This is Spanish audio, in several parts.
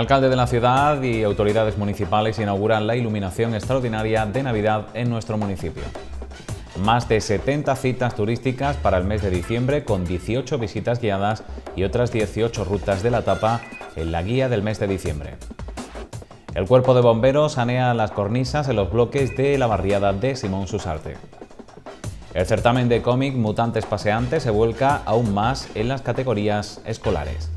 alcalde de la ciudad y autoridades municipales inauguran la iluminación extraordinaria de Navidad en nuestro municipio. Más de 70 citas turísticas para el mes de diciembre con 18 visitas guiadas y otras 18 rutas de la tapa en la guía del mes de diciembre. El cuerpo de bomberos sanea las cornisas en los bloques de la barriada de Simón Susarte. El certamen de cómic Mutantes Paseantes se vuelca aún más en las categorías escolares.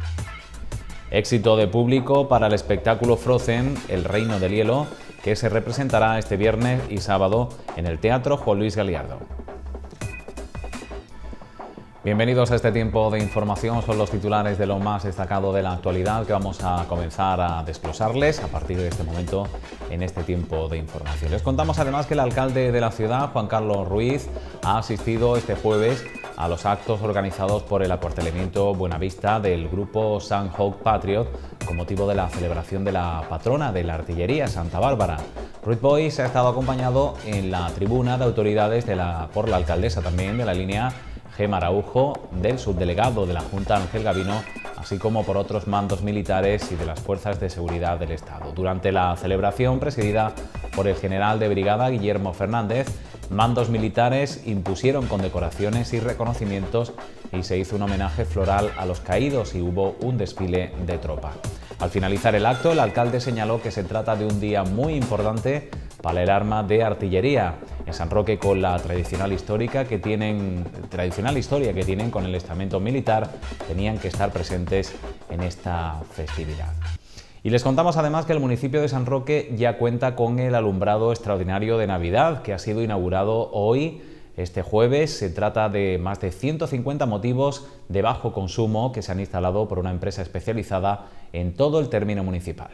Éxito de público para el espectáculo Frozen, El Reino del Hielo, que se representará este viernes y sábado en el Teatro Juan Luis Galiardo. Bienvenidos a este tiempo de información. Son los titulares de lo más destacado de la actualidad que vamos a comenzar a desglosarles a partir de este momento en este tiempo de información. Les contamos además que el alcalde de la ciudad, Juan Carlos Ruiz, ha asistido este jueves a los actos organizados por el aportelamiento Buenavista del grupo San Hawk Patriot con motivo de la celebración de la patrona de la artillería, Santa Bárbara. Ruiz Boys ha estado acompañado en la tribuna de autoridades por la alcaldesa también de la línea G. Maraujo... del subdelegado de la Junta Ángel Gavino, así como por otros mandos militares y de las fuerzas de seguridad del Estado. Durante la celebración presidida por el general de brigada Guillermo Fernández, mandos militares impusieron condecoraciones y reconocimientos y se hizo un homenaje floral a los caídos y hubo un desfile de tropa. Al finalizar el acto, el alcalde señaló que se trata de un día muy importante para el arma de artillería en San Roque con la tradicional histórica que tienen tradicional historia que tienen con el estamento militar tenían que estar presentes en esta festividad. Y les contamos además que el municipio de San Roque ya cuenta con el alumbrado extraordinario de Navidad, que ha sido inaugurado hoy este jueves. Se trata de más de 150 motivos de bajo consumo que se han instalado por una empresa especializada en todo el término municipal.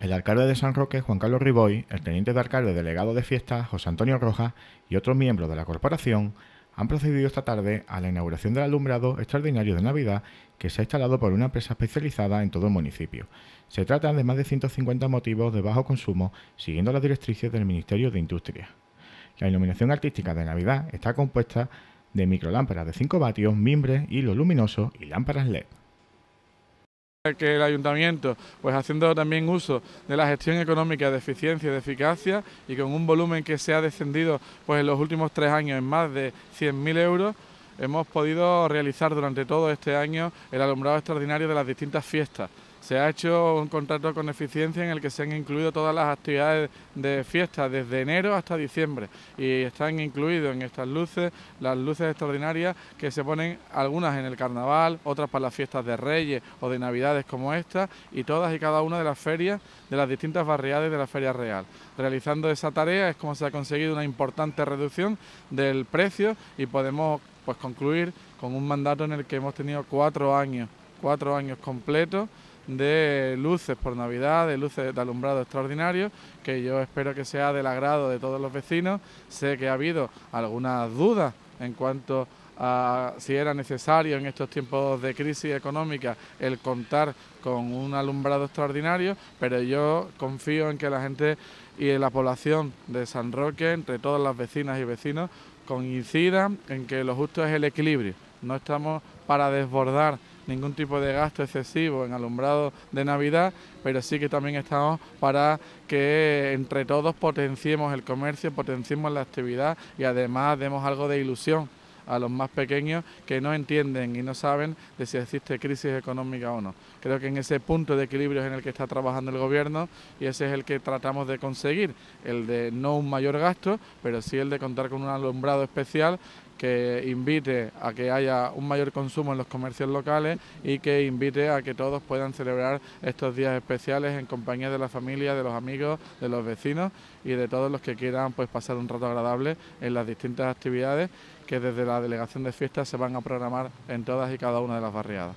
El alcalde de San Roque, Juan Carlos Riboy, el teniente de alcalde delegado de fiestas, José Antonio Rojas, y otros miembros de la corporación han procedido esta tarde a la inauguración del alumbrado extraordinario de Navidad que se ha instalado por una empresa especializada en todo el municipio. Se trata de más de 150 motivos de bajo consumo, siguiendo las directrices del Ministerio de Industria. La iluminación artística de Navidad está compuesta de microlámparas de 5 vatios, mimbres, hilos luminosos y lámparas LED que el ayuntamiento, pues haciendo también uso de la gestión económica de eficiencia y de eficacia y con un volumen que se ha descendido pues en los últimos tres años en más de 100.000 euros, hemos podido realizar durante todo este año el alumbrado extraordinario de las distintas fiestas. Se ha hecho un contrato con eficiencia en el que se han incluido todas las actividades de fiesta desde enero hasta diciembre y están incluidos en estas luces las luces extraordinarias que se ponen algunas en el carnaval, otras para las fiestas de Reyes o de Navidades como esta y todas y cada una de las ferias de las distintas barriadas de la Feria Real. Realizando esa tarea es como se ha conseguido una importante reducción del precio y podemos pues concluir con un mandato en el que hemos tenido cuatro años, cuatro años completos de luces por Navidad, de luces de alumbrado extraordinario, que yo espero que sea del agrado de todos los vecinos. Sé que ha habido algunas dudas en cuanto a si era necesario en estos tiempos de crisis económica el contar con un alumbrado extraordinario, pero yo confío en que la gente y la población de San Roque, entre todas las vecinas y vecinos, coincidan en que lo justo es el equilibrio. No estamos para desbordar ningún tipo de gasto excesivo en alumbrado de Navidad, pero sí que también estamos para que entre todos potenciemos el comercio, potenciemos la actividad y además demos algo de ilusión a los más pequeños que no entienden y no saben de si existe crisis económica o no. Creo que en ese punto de equilibrio es en el que está trabajando el gobierno y ese es el que tratamos de conseguir, el de no un mayor gasto, pero sí el de contar con un alumbrado especial que invite a que haya un mayor consumo en los comercios locales y que invite a que todos puedan celebrar estos días especiales en compañía de la familia, de los amigos, de los vecinos y de todos los que quieran pues pasar un rato agradable en las distintas actividades que desde la Delegación de Fiestas se van a programar en todas y cada una de las barriadas.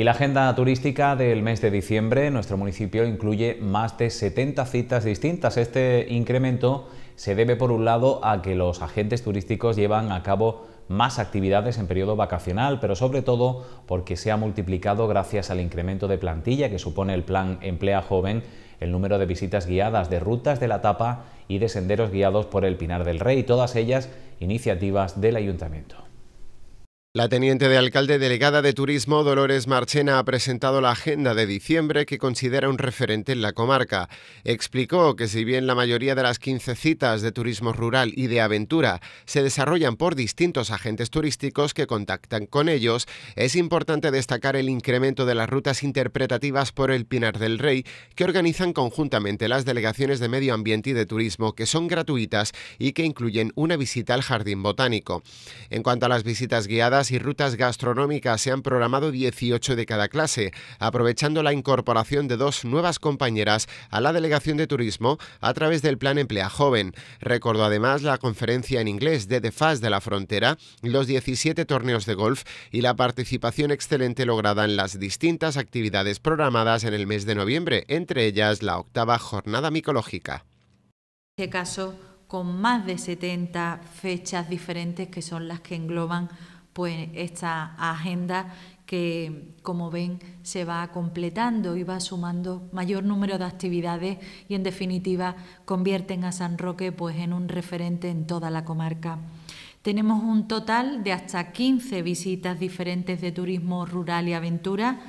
Y la agenda turística del mes de diciembre nuestro municipio incluye más de 70 citas distintas. Este incremento se debe, por un lado, a que los agentes turísticos llevan a cabo más actividades en periodo vacacional, pero sobre todo porque se ha multiplicado gracias al incremento de plantilla que supone el plan Emplea Joven el número de visitas guiadas de rutas de la tapa y de senderos guiados por el Pinar del Rey, todas ellas iniciativas del ayuntamiento. La teniente de alcalde delegada de Turismo, Dolores Marchena, ha presentado la agenda de diciembre que considera un referente en la comarca. Explicó que si bien la mayoría de las 15 citas de turismo rural y de aventura se desarrollan por distintos agentes turísticos que contactan con ellos, es importante destacar el incremento de las rutas interpretativas por el Pinar del Rey que organizan conjuntamente las delegaciones de medio ambiente y de turismo, que son gratuitas y que incluyen una visita al jardín botánico. En cuanto a las visitas guiadas, y rutas gastronómicas se han programado 18 de cada clase, aprovechando la incorporación de dos nuevas compañeras a la Delegación de Turismo a través del Plan Emplea Joven. Recordó además la conferencia en inglés de The de la Frontera, los 17 torneos de golf y la participación excelente lograda en las distintas actividades programadas en el mes de noviembre, entre ellas la octava jornada micológica. En este caso, con más de 70 fechas diferentes que son las que engloban pues esta agenda que, como ven, se va completando y va sumando mayor número de actividades y, en definitiva, convierten a San Roque pues, en un referente en toda la comarca. Tenemos un total de hasta 15 visitas diferentes de turismo rural y aventura,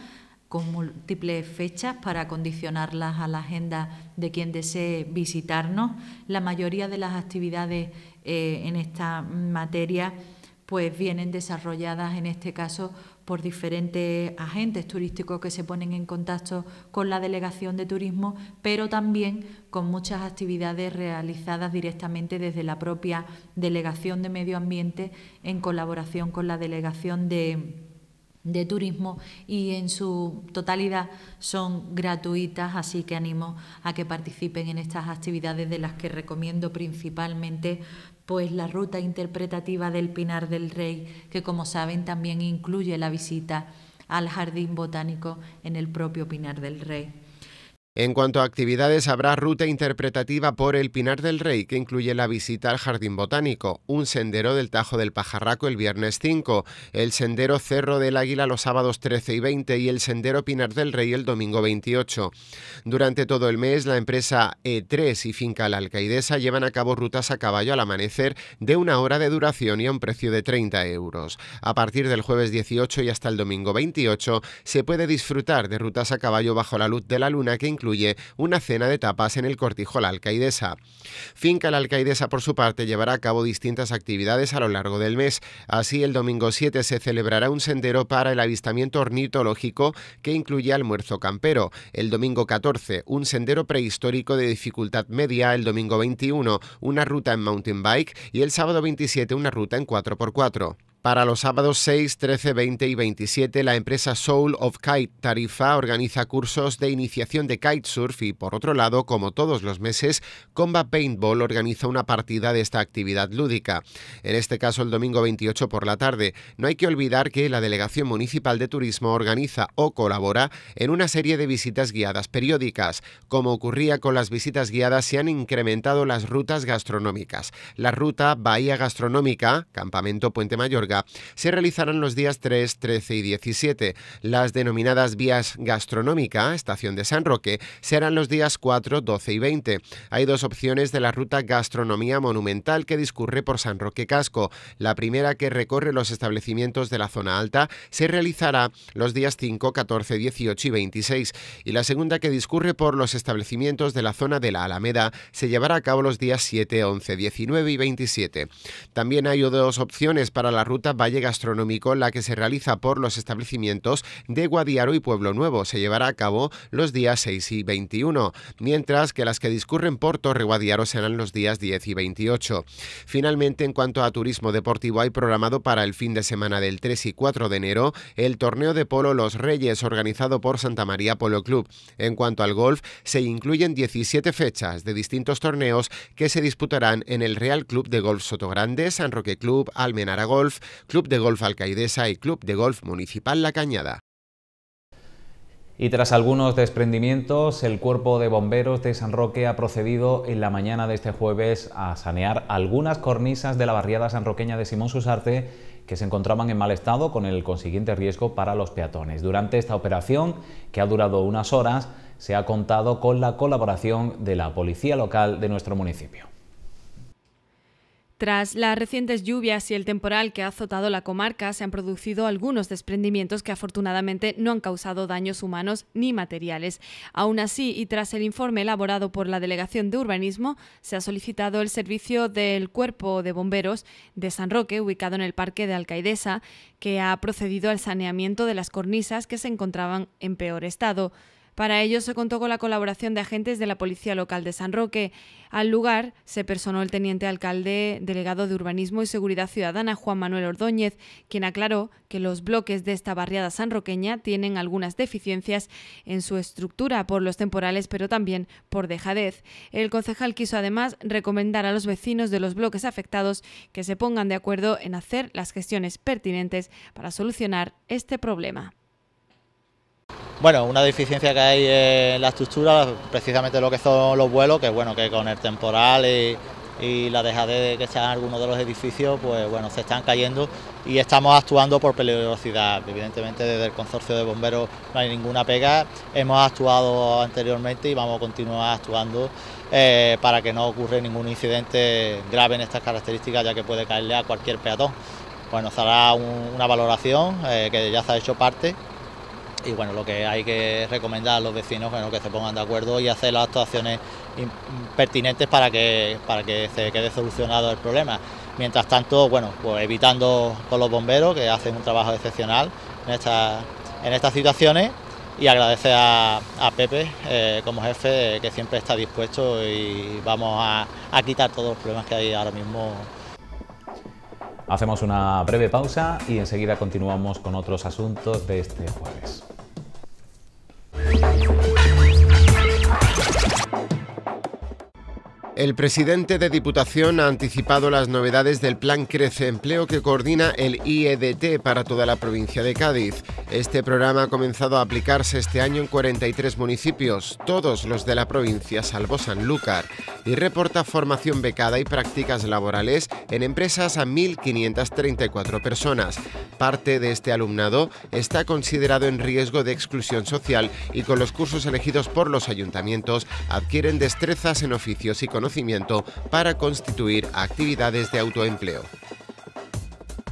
con múltiples fechas para condicionarlas a la agenda de quien desee visitarnos. La mayoría de las actividades eh, en esta materia pues vienen desarrolladas en este caso por diferentes agentes turísticos que se ponen en contacto con la Delegación de Turismo, pero también con muchas actividades realizadas directamente desde la propia Delegación de Medio Ambiente en colaboración con la Delegación de turismo y en su totalidad son gratuitas, así que animo a que participen en estas actividades de las que recomiendo principalmente pues la ruta interpretativa del Pinar del Rey, que como saben también incluye la visita al Jardín Botánico en el propio Pinar del Rey. En cuanto a actividades, habrá ruta interpretativa por el Pinar del Rey, que incluye la visita al Jardín Botánico, un sendero del Tajo del Pajarraco el viernes 5, el sendero Cerro del Águila los sábados 13 y 20 y el sendero Pinar del Rey el domingo 28. Durante todo el mes, la empresa E3 y Finca La Alcaidesa llevan a cabo rutas a caballo al amanecer de una hora de duración y a un precio de 30 euros. A partir del jueves 18 y hasta el domingo 28, se puede disfrutar de rutas a caballo bajo la luz de la luna que incluye una cena de tapas en el cortijo La Alcaidesa. Finca La Alcaidesa, por su parte, llevará a cabo distintas actividades a lo largo del mes. Así, el domingo 7 se celebrará un sendero para el avistamiento ornitológico que incluye almuerzo campero. El domingo 14, un sendero prehistórico de dificultad media. El domingo 21, una ruta en mountain bike. Y el sábado 27, una ruta en 4x4. Para los sábados 6, 13, 20 y 27, la empresa Soul of Kite Tarifa organiza cursos de iniciación de kitesurf y, por otro lado, como todos los meses, Comba Paintball organiza una partida de esta actividad lúdica. En este caso, el domingo 28 por la tarde. No hay que olvidar que la Delegación Municipal de Turismo organiza o colabora en una serie de visitas guiadas periódicas. Como ocurría con las visitas guiadas, se han incrementado las rutas gastronómicas. La ruta Bahía Gastronómica, Campamento Puente Mayor, se realizarán los días 3, 13 y 17. Las denominadas vías gastronómica, estación de San Roque, serán los días 4, 12 y 20. Hay dos opciones de la ruta gastronomía monumental que discurre por San Roque Casco. La primera que recorre los establecimientos de la zona alta se realizará los días 5, 14, 18 y 26 y la segunda que discurre por los establecimientos de la zona de la Alameda se llevará a cabo los días 7, 11, 19 y 27. También hay dos opciones para la ruta Valle Gastronómico, la que se realiza por los establecimientos de Guadiaro y Pueblo Nuevo. Se llevará a cabo los días 6 y 21, mientras que las que discurren por Torre Guadiaro serán los días 10 y 28. Finalmente, en cuanto a turismo deportivo, hay programado para el fin de semana del 3 y 4 de enero el torneo de polo Los Reyes, organizado por Santa María Polo Club. En cuanto al golf, se incluyen 17 fechas de distintos torneos que se disputarán en el Real Club de Golf Sotogrande, San Roque Club, Almenara Golf, Club de Golf Alcaidesa y Club de Golf Municipal La Cañada. Y tras algunos desprendimientos, el Cuerpo de Bomberos de San Roque ha procedido en la mañana de este jueves a sanear algunas cornisas de la barriada sanroqueña de Simón Susarte que se encontraban en mal estado con el consiguiente riesgo para los peatones. Durante esta operación, que ha durado unas horas, se ha contado con la colaboración de la policía local de nuestro municipio. Tras las recientes lluvias y el temporal que ha azotado la comarca, se han producido algunos desprendimientos que afortunadamente no han causado daños humanos ni materiales. Aún así, y tras el informe elaborado por la Delegación de Urbanismo, se ha solicitado el servicio del Cuerpo de Bomberos de San Roque, ubicado en el Parque de Alcaidesa, que ha procedido al saneamiento de las cornisas que se encontraban en peor estado. Para ello se contó con la colaboración de agentes de la Policía Local de San Roque. Al lugar se personó el teniente alcalde delegado de Urbanismo y Seguridad Ciudadana, Juan Manuel Ordóñez, quien aclaró que los bloques de esta barriada sanroqueña tienen algunas deficiencias en su estructura por los temporales, pero también por dejadez. El concejal quiso además recomendar a los vecinos de los bloques afectados que se pongan de acuerdo en hacer las gestiones pertinentes para solucionar este problema. Bueno, una deficiencia que hay en la estructura, precisamente lo que son los vuelos, que bueno, que con el temporal y, la dejadez de que están algunos de los edificios, pues bueno, se están cayendo y estamos actuando por peligrosidad. Evidentemente desde el consorcio de bomberos no hay ninguna pega, hemos actuado anteriormente y vamos a continuar actuando eh, para que no ocurra ningún incidente grave en estas características, ya que puede caerle a cualquier peatón. Bueno, será una valoración eh, que ya se ha hecho parte y bueno, lo que hay que recomendar a los vecinos bueno, que se pongan de acuerdo y hacer las actuaciones pertinentes para que, para que se quede solucionado el problema. Mientras tanto, bueno, pues evitando con los bomberos que hacen un trabajo excepcional en, en estas situaciones y agradecer a, Pepe eh, como jefe que siempre está dispuesto y vamos a quitar todos los problemas que hay ahora mismo Hacemos una breve pausa y enseguida continuamos con otros asuntos de este jueves. El presidente de Diputación ha anticipado las novedades del Plan Crece Empleo que coordina el IEDT para toda la provincia de Cádiz. Este programa ha comenzado a aplicarse este año en 43 municipios, todos los de la provincia salvo Sanlúcar, y reporta formación becada y prácticas laborales en empresas a 1.534 personas. Parte de este alumnado está considerado en riesgo de exclusión social y con los cursos elegidos por los ayuntamientos adquieren destrezas en oficios y conocimientos para constituir actividades de autoempleo.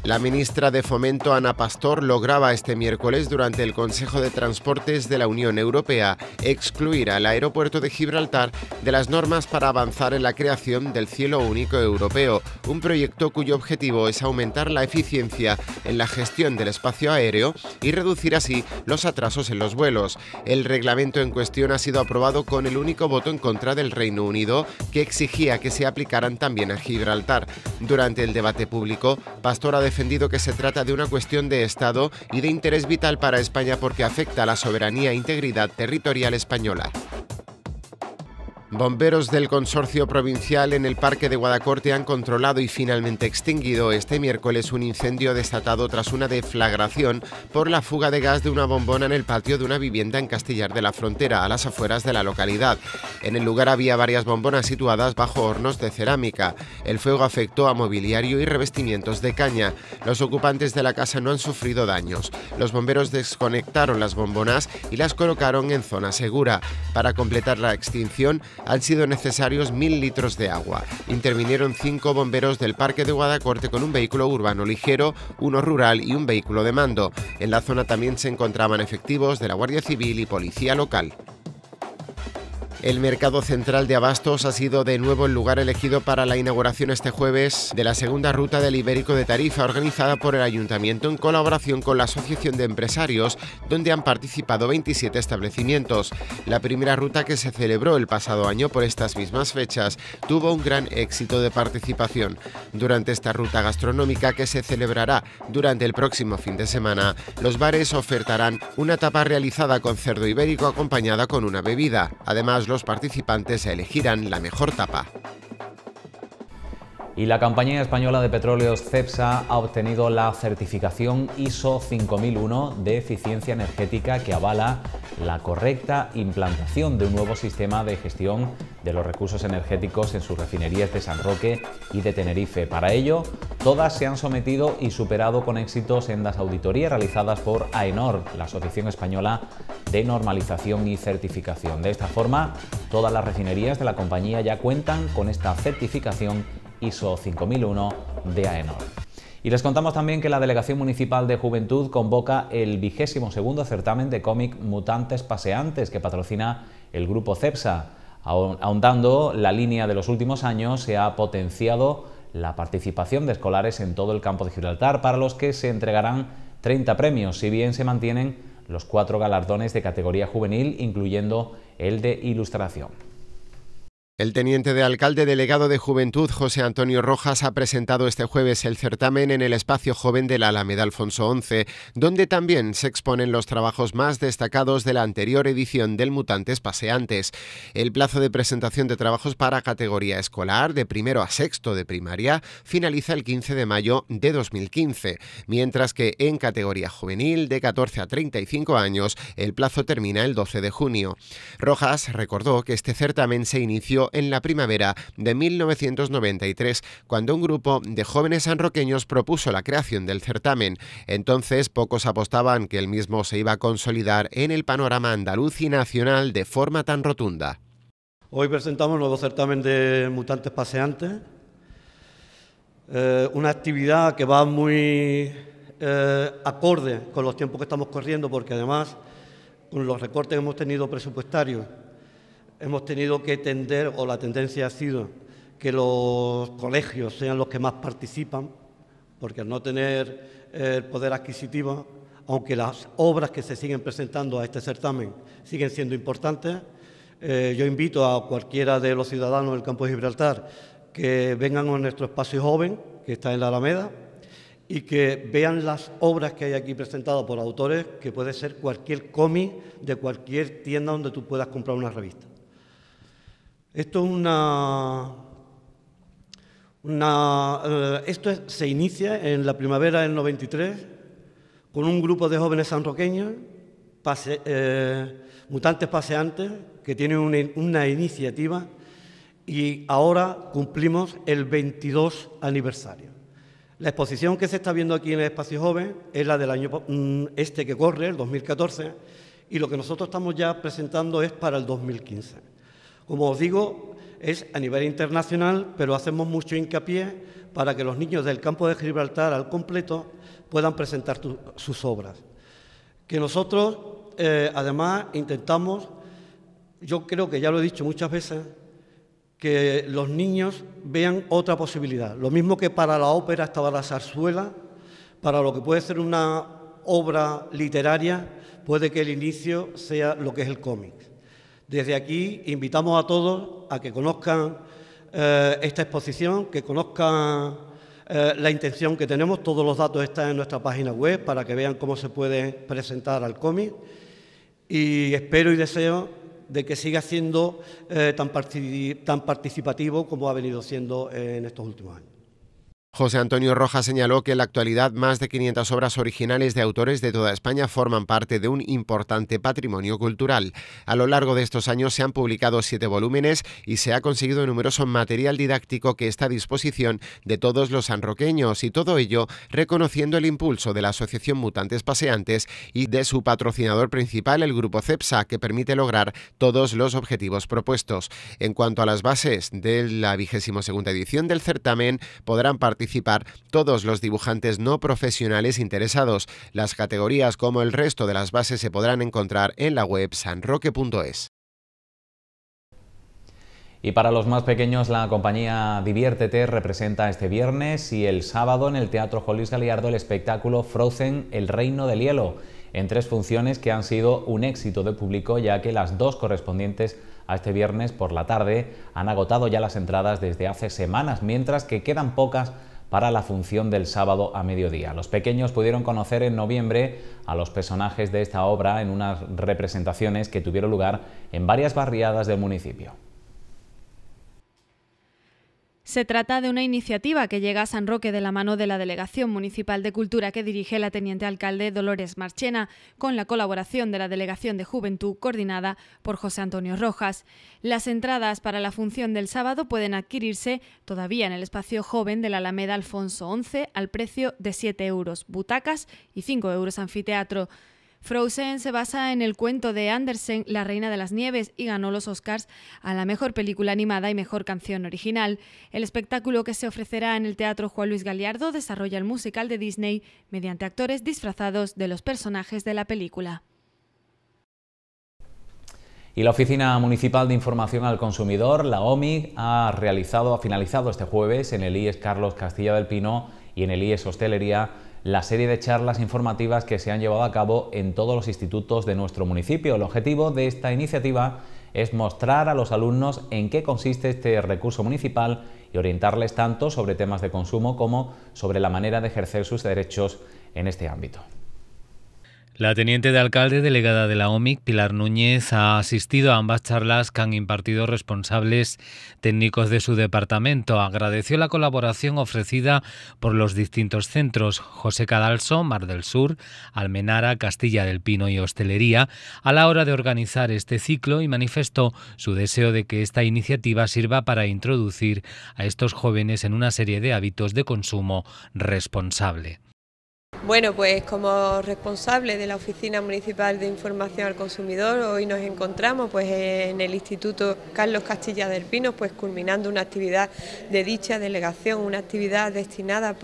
La ministra de Fomento, Ana Pastor, lograba este miércoles durante el Consejo de Transportes de la Unión Europea excluir al aeropuerto de Gibraltar de las normas para avanzar en la creación del Cielo Único Europeo, un proyecto cuyo objetivo es aumentar la eficiencia en la gestión del espacio aéreo y reducir así los atrasos en los vuelos. El reglamento en cuestión ha sido aprobado con el único voto en contra del Reino Unido, que exigía que se aplicaran también a Gibraltar. Durante el debate público, Pastor ha defendido que se trata de una cuestión de Estado y de interés vital para España porque afecta a la soberanía e integridad territorial española. Bomberos del Consorcio Provincial en el Parque de Guadacorte han controlado y finalmente extinguido este miércoles un incendio desatado tras una deflagración por la fuga de gas de una bombona en el patio de una vivienda en Castellar de la Frontera, a las afueras de la localidad. En el lugar había varias bombonas situadas bajo hornos de cerámica. El fuego afectó a mobiliario y revestimientos de caña. Los ocupantes de la casa no han sufrido daños. Los bomberos desconectaron las bombonas y las colocaron en zona segura. Para completar la extinción, han sido necesarios mil litros de agua. Intervinieron cinco bomberos del Parque de Guadacorte con un vehículo urbano ligero, uno rural y un vehículo de mando. En la zona también se encontraban efectivos de la Guardia Civil y Policía Local. El mercado central de abastos ha sido de nuevo el lugar elegido para la inauguración este jueves de la segunda ruta del Ibérico de Tarifa organizada por el ayuntamiento en colaboración con la Asociación de Empresarios, donde han participado 27 establecimientos. La primera ruta que se celebró el pasado año por estas mismas fechas tuvo un gran éxito de participación. Durante esta ruta gastronómica que se celebrará durante el próximo fin de semana, los bares ofertarán una tapa realizada con cerdo ibérico acompañada con una bebida. Además, los participantes elegirán la mejor tapa. Y la compañía española de petróleos CEPSA ha obtenido la certificación ISO 5001 de eficiencia energética que avala la correcta implantación de un nuevo sistema de gestión de los recursos energéticos en sus refinerías de San Roque y de Tenerife. Para ello, todas se han sometido y superado con éxito sendas auditorías realizadas por AENOR, la Asociación Española de normalización y certificación. De esta forma, todas las refinerías de la compañía ya cuentan con esta certificación ISO 5001 de AENOR. Y les contamos también que la Delegación Municipal de Juventud convoca el vigésimo segundo certamen de cómic Mutantes Paseantes que patrocina el grupo CEPSA. Ahondando la línea de los últimos años, se ha potenciado la participación de escolares en todo el campo de Gibraltar, para los que se entregarán 30 premios, si bien se mantienen los cuatro galardones de categoría juvenil, incluyendo el de ilustración. El teniente de alcalde delegado de Juventud, José Antonio Rojas, ha presentado este jueves el certamen en el espacio joven de la Alameda Alfonso XI, donde también se exponen los trabajos más destacados de la anterior edición del Mutantes Paseantes. El plazo de presentación de trabajos para categoría escolar, de primero a sexto de primaria, finaliza el 15 de mayo de 2015, mientras que en categoría juvenil, de 14 a 35 años, el plazo termina el 12 de junio. Rojas recordó que este certamen se inició en la primavera de 1993, cuando un grupo de jóvenes sanroqueños propuso la creación del certamen. Entonces pocos apostaban que el mismo se iba a consolidar en el panorama andaluz y nacional de forma tan rotunda. Hoy presentamos el nuevo certamen de mutantes paseantes, eh, una actividad que va muy eh, acorde con los tiempos que estamos corriendo, porque además con los recortes que hemos tenido presupuestarios hemos tenido que tender, o la tendencia ha sido, que los colegios sean los que más participan, porque al no tener el poder adquisitivo, aunque las obras que se siguen presentando a este certamen siguen siendo importantes, eh, yo invito a cualquiera de los ciudadanos del campo de Gibraltar que vengan a nuestro espacio joven, que está en la Alameda, y que vean las obras que hay aquí presentadas por autores, que puede ser cualquier cómic de cualquier tienda donde tú puedas comprar una revista. Esto, eh, se inicia en la primavera del 93 con un grupo de jóvenes sanroqueños, eh, mutantes paseantes, que tienen una iniciativa y ahora cumplimos el 22 aniversario. La exposición que se está viendo aquí en el Espacio Joven es la del año mm, este que corre, el 2014, y lo que nosotros estamos ya presentando es para el 2015. Como os digo, es a nivel internacional, pero hacemos mucho hincapié para que los niños del campo de Gibraltar al completo puedan presentar sus obras. Que nosotros, eh, además, intentamos, yo creo que ya lo he dicho muchas veces, que los niños vean otra posibilidad. Lo mismo que para la ópera estaba la zarzuela, para lo que puede ser una obra literaria, puede que el inicio sea lo que es el cómic. Desde aquí invitamos a todos a que conozcan eh, esta exposición, que conozcan eh, la intención que tenemos. Todos los datos están en nuestra página web para que vean cómo se puede presentar al cómic. Y espero y deseo de que siga siendo eh, tan, participativo como ha venido siendo en estos últimos años. José Antonio Rojas señaló que en la actualidad más de 500 obras originales de autores de toda España forman parte de un importante patrimonio cultural. A lo largo de estos años se han publicado siete volúmenes y se ha conseguido numeroso material didáctico que está a disposición de todos los sanroqueños y todo ello reconociendo el impulso de la Asociación Mutantes Paseantes y de su patrocinador principal, el Grupo CEPSA, que permite lograr todos los objetivos propuestos. En cuanto a las bases de la 22 segunda edición del certamen, podrán participar participar todos los dibujantes no profesionales interesados. Las categorías como el resto de las bases se podrán encontrar en la web sanroque.es. Y para los más pequeños, la compañía Diviértete representa este viernes y el sábado en el Teatro Jolís Galiardo el espectáculo Frozen, el reino del hielo, en tres funciones que han sido un éxito de público ya que las dos correspondientes a este viernes por la tarde han agotado ya las entradas desde hace semanas, mientras que quedan pocas para la función del sábado a mediodía. Los pequeños pudieron conocer en noviembre a los personajes de esta obra en unas representaciones que tuvieron lugar en varias barriadas del municipio. Se trata de una iniciativa que llega a San Roque de la mano de la Delegación Municipal de Cultura que dirige la Teniente Alcalde Dolores Marchena, con la colaboración de la Delegación de Juventud coordinada por José Antonio Rojas. Las entradas para la función del sábado pueden adquirirse todavía en el espacio joven de la Alameda Alfonso XI al precio de 7 euros butacas y 5 euros anfiteatro. Frozen se basa en el cuento de Andersen, La Reina de las Nieves, y ganó los Oscars a la mejor película animada y mejor canción original. El espectáculo que se ofrecerá en el Teatro Juan Luis Galiardo desarrolla el musical de Disney mediante actores disfrazados de los personajes de la película. Y la Oficina Municipal de Información al Consumidor, la OMI, ha realizado, ha finalizado este jueves en el IES Carlos Castilla del Pino y en el IES Hostelería la serie de charlas informativas que se han llevado a cabo en todos los institutos de nuestro municipio. El objetivo de esta iniciativa es mostrar a los alumnos en qué consiste este recurso municipal y orientarles tanto sobre temas de consumo como sobre la manera de ejercer sus derechos en este ámbito. La teniente de alcalde delegada de la OMIC, Pilar Núñez, ha asistido a ambas charlas que han impartido responsables técnicos de su departamento. Agradeció la colaboración ofrecida por los distintos centros José Cadalso, Mar del Sur, Almenara, Castilla del Pino y Hostelería a la hora de organizar este ciclo y manifestó su deseo de que esta iniciativa sirva para introducir a estos jóvenes en una serie de hábitos de consumo responsable. Bueno, pues como responsable de la Oficina Municipal de Información al Consumidor, hoy nos encontramos pues en el Instituto Carlos Castilla del Pino, pues culminando una actividad de dicha delegación, una actividad destinada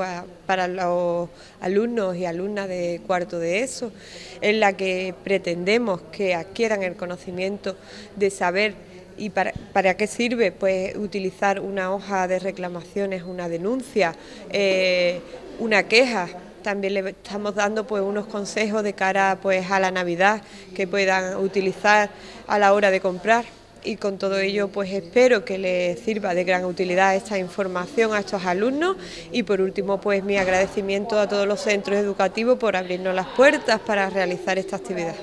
para, los alumnos y alumnas de cuarto de ESO, en la que pretendemos que adquieran el conocimiento de saber ¿Y para, qué sirve? Pues utilizar una hoja de reclamaciones, una denuncia, eh, una queja también le estamos dando pues unos consejos de cara pues a la Navidad que puedan utilizar a la hora de comprar y con todo ello pues espero que les sirva de gran utilidad esta información a estos alumnos y por último pues mi agradecimiento a todos los centros educativos por abrirnos las puertas para realizar esta actividad.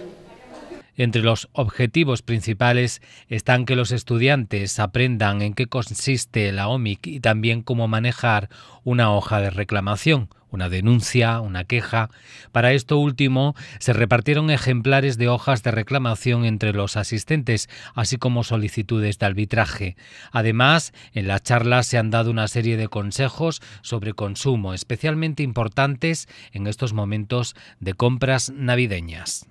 Entre los objetivos principales están que los estudiantes aprendan en qué consiste la OMIC y también cómo manejar una hoja de reclamación una denuncia, una queja. Para esto último, se repartieron ejemplares de hojas de reclamación entre los asistentes, así como solicitudes de arbitraje. Además, en la charla se han dado una serie de consejos sobre consumo, especialmente importantes en estos momentos de compras navideñas.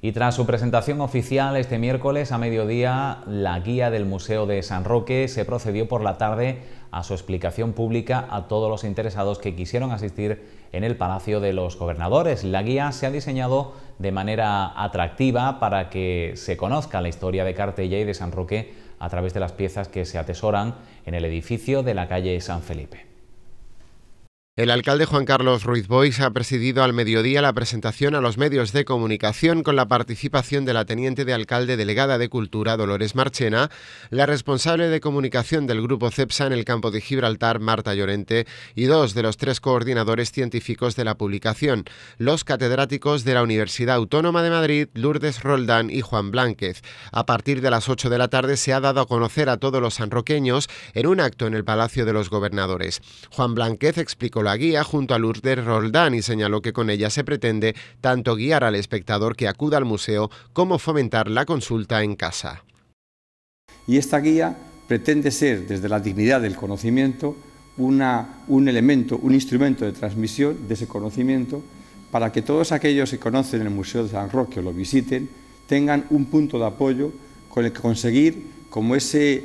Y tras su presentación oficial este miércoles a mediodía, la guía del Museo de San Roque se procedió por la tarde a su explicación pública a todos los interesados que quisieron asistir en el Palacio de los Gobernadores. La guía se ha diseñado de manera atractiva para que se conozca la historia de Cartella y de San Roque a través de las piezas que se atesoran en el edificio de la calle San Felipe. El alcalde Juan Carlos Ruiz Boix ha presidido al mediodía la presentación a los medios de comunicación con la participación de la teniente de alcalde delegada de Cultura, Dolores Marchena, la responsable de comunicación del grupo CEPSA en el campo de Gibraltar, Marta Llorente, y dos de los tres coordinadores científicos de la publicación, los catedráticos de la Universidad Autónoma de Madrid, Lourdes Roldán y Juan Blánquez. A partir de las 8 de la tarde se ha dado a conocer a todos los sanroqueños en un acto en el Palacio de los Gobernadores. Juan Blánquez explicó la guía junto a Lourdes Roldán y señaló que con ella se pretende tanto guiar al espectador que acuda al museo como fomentar la consulta en casa. Y esta guía pretende ser, desde la dignidad del conocimiento, un elemento, un instrumento de transmisión de ese conocimiento para que todos aquellos que conocen el Museo de San Roque o lo visiten tengan un punto de apoyo con el que conseguir como ese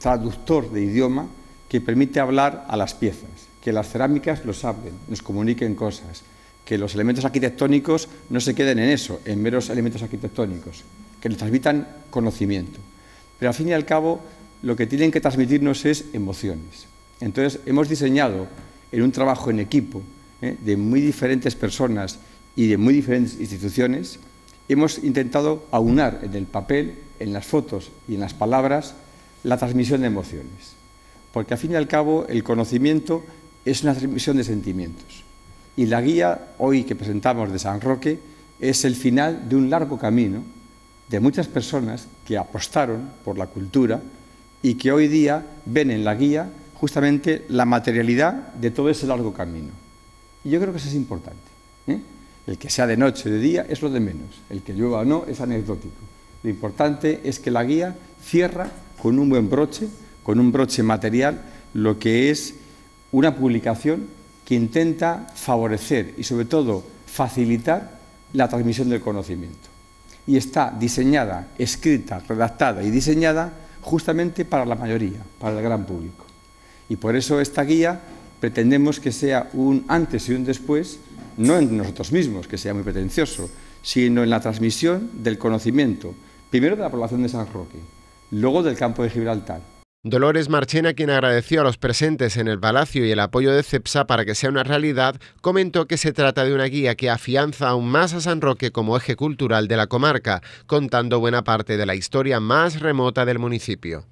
traductor de idioma que permite hablar a las piezas que las cerámicas los hablen, nos comuniquen cosas, que los elementos arquitectónicos no se queden en eso, en meros elementos arquitectónicos, que nos transmitan conocimiento. Pero al fin y al cabo, lo que tienen que transmitirnos es emociones. Entonces, hemos diseñado en un trabajo en equipo ¿eh? de muy diferentes personas y de muy diferentes instituciones, hemos intentado aunar en el papel, en las fotos y en las palabras la transmisión de emociones. Porque al fin y al cabo, el conocimiento es una transmisión de sentimientos. Y la guía hoy que presentamos de San Roque es el final de un largo camino de muchas personas que apostaron por la cultura y que hoy día ven en la guía justamente la materialidad de todo ese largo camino. Y yo creo que eso es importante. ¿eh? El que sea de noche o de día es lo de menos. El que llueva o no es anecdótico. Lo importante es que la guía cierra con un buen broche, con un broche material, lo que es una publicación que intenta favorecer y sobre todo facilitar la transmisión del conocimiento. Y está diseñada, escrita, redactada y diseñada justamente para la mayoría, para el gran público. Y por eso esta guía pretendemos que sea un antes y un después, no en nosotros mismos, que sea muy pretencioso, sino en la transmisión del conocimiento, primero de la población de San Roque, luego del campo de Gibraltar Dolores Marchena, quien agradeció a los presentes en el Palacio y el apoyo de CEPSA para que sea una realidad, comentó que se trata de una guía que afianza aún más a San Roque como eje cultural de la comarca, contando buena parte de la historia más remota del municipio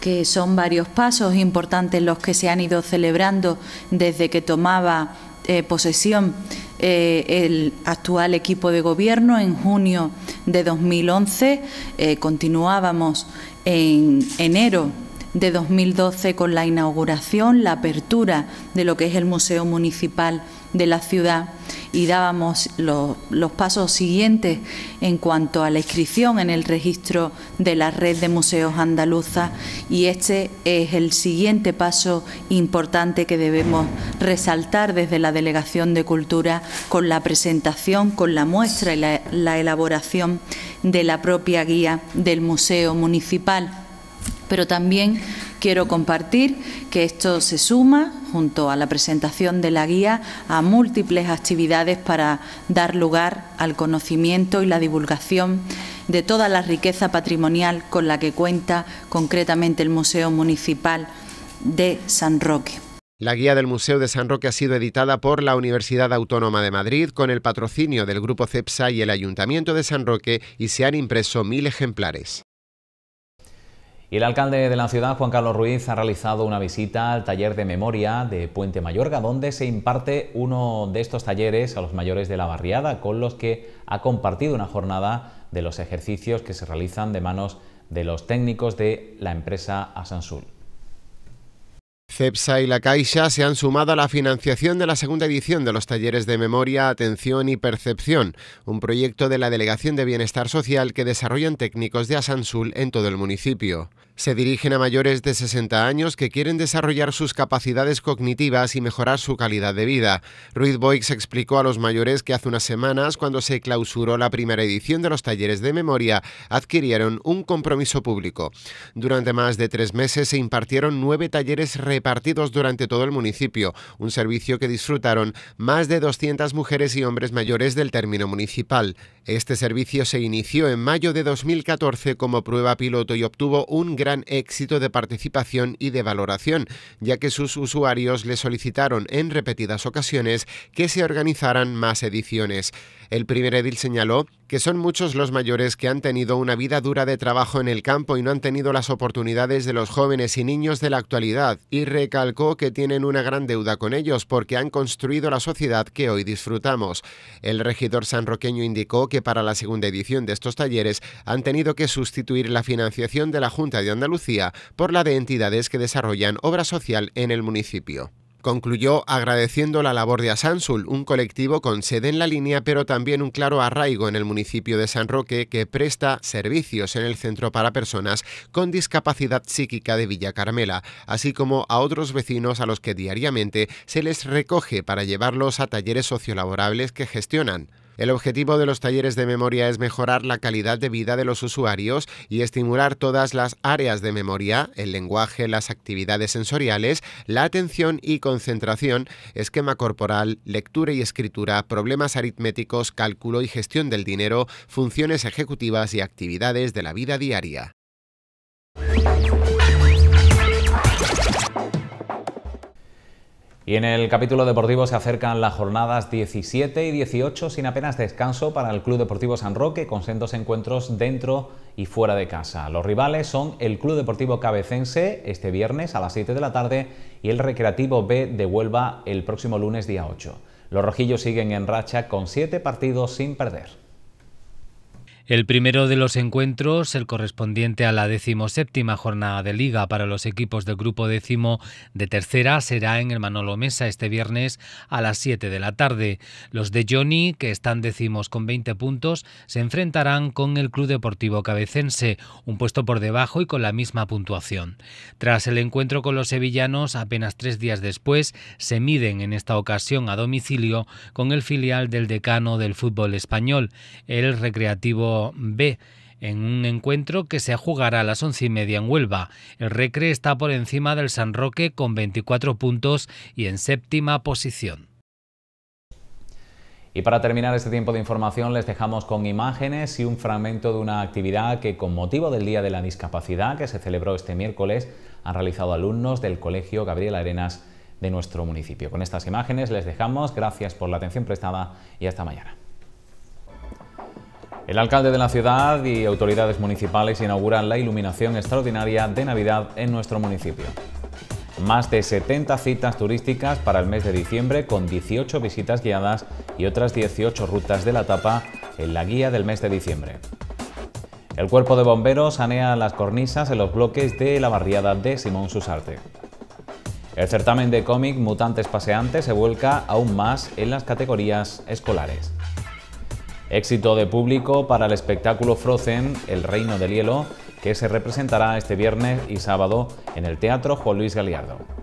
que son varios pasos importantes los que se han ido celebrando desde que tomaba eh, posesión eh, el actual equipo de gobierno en junio de 2011, eh, continuábamos en enero de 2012 con la inauguración, la apertura de lo que es el Museo Municipal de la ciudad y dábamos los, pasos siguientes en cuanto a la inscripción en el registro de la red de museos andaluza y este es el siguiente paso importante que debemos resaltar desde la Delegación de Cultura con la presentación, con la muestra y la elaboración de la propia guía del Museo Municipal pero también quiero compartir que esto se suma, junto a la presentación de la guía, a múltiples actividades para dar lugar al conocimiento y la divulgación de toda la riqueza patrimonial con la que cuenta concretamente el Museo Municipal de San Roque. La guía del Museo de San Roque ha sido editada por la Universidad Autónoma de Madrid con el patrocinio del Grupo CEPSA y el Ayuntamiento de San Roque y se han impreso mil ejemplares el alcalde de la ciudad, Juan Carlos Ruiz, ha realizado una visita al taller de memoria de Puente Mayorga, donde se imparte uno de estos talleres a los mayores de la barriada, con los que ha compartido una jornada de los ejercicios que se realizan de manos de los técnicos de la empresa Asansul. CEPSA y la Caixa se han sumado a la financiación de la segunda edición de los talleres de memoria, atención y percepción, un proyecto de la Delegación de Bienestar Social que desarrollan técnicos de Asansul en todo el municipio. Se dirigen a mayores de 60 años que quieren desarrollar sus capacidades cognitivas y mejorar su calidad de vida. Ruiz Boix explicó a los mayores que hace unas semanas, cuando se clausuró la primera edición de los talleres de memoria, adquirieron un compromiso público. Durante más de tres meses se impartieron nueve talleres repartidos durante todo el municipio, un servicio que disfrutaron más de 200 mujeres y hombres mayores del término municipal. Este servicio se inició en mayo de 2014 como prueba piloto y obtuvo un gran gran éxito de participación y de valoración, ya que sus usuarios le solicitaron en repetidas ocasiones que se organizaran más ediciones. El primer edil señaló que son muchos los mayores que han tenido una vida dura de trabajo en el campo y no han tenido las oportunidades de los jóvenes y niños de la actualidad y recalcó que tienen una gran deuda con ellos porque han construido la sociedad que hoy disfrutamos. El regidor sanroqueño indicó que para la segunda edición de estos talleres han tenido que sustituir la financiación de la Junta de Andalucía por la de entidades que desarrollan obra social en el municipio. Concluyó agradeciendo la labor de Asansul, un colectivo con sede en la línea, pero también un claro arraigo en el municipio de San Roque que presta servicios en el centro para personas con discapacidad psíquica de Villa Carmela, así como a otros vecinos a los que diariamente se les recoge para llevarlos a talleres sociolaborables que gestionan. El objetivo de los talleres de memoria es mejorar la calidad de vida de los usuarios y estimular todas las áreas de memoria, el lenguaje, las actividades sensoriales, la atención y concentración, esquema corporal, lectura y escritura, problemas aritméticos, cálculo y gestión del dinero, funciones ejecutivas y actividades de la vida diaria. Y en el capítulo deportivo se acercan las jornadas 17 y 18 sin apenas descanso para el Club Deportivo San Roque, con sendos encuentros dentro y fuera de casa. Los rivales son el Club Deportivo Cabecense este viernes a las 7 de la tarde y el Recreativo B de Huelva el próximo lunes día 8. Los rojillos siguen en racha con 7 partidos sin perder. El primero de los encuentros, el correspondiente a la decimoséptima jornada de liga para los equipos del grupo décimo de tercera, será en el Manolo Mesa este viernes a las 7 de la tarde. Los de Johnny, que están décimos con 20 puntos, se enfrentarán con el Club Deportivo Cabecense, un puesto por debajo y con la misma puntuación. Tras el encuentro con los sevillanos, apenas tres días después, se miden en esta ocasión a domicilio con el filial del decano del fútbol español, el Recreativo B en un encuentro que se jugará a las once y media en Huelva. El Recre está por encima del San Roque con 24 puntos y en séptima posición. Y para terminar este tiempo de información les dejamos con imágenes y un fragmento de una actividad que con motivo del Día de la Discapacidad que se celebró este miércoles han realizado alumnos del Colegio Gabriel Arenas de nuestro municipio. Con estas imágenes les dejamos, gracias por la atención prestada y hasta mañana. El alcalde de la ciudad y autoridades municipales inauguran la iluminación extraordinaria de Navidad en nuestro municipio. Más de 70 citas turísticas para el mes de diciembre con 18 visitas guiadas y otras 18 rutas de la tapa en la guía del mes de diciembre. El cuerpo de bomberos sanea las cornisas en los bloques de la barriada de Simón Susarte. El certamen de cómic Mutantes Paseantes se vuelca aún más en las categorías escolares. Éxito de público para el espectáculo Frozen, El Reino del Hielo, que se representará este viernes y sábado en el Teatro Juan Luis Galiardo.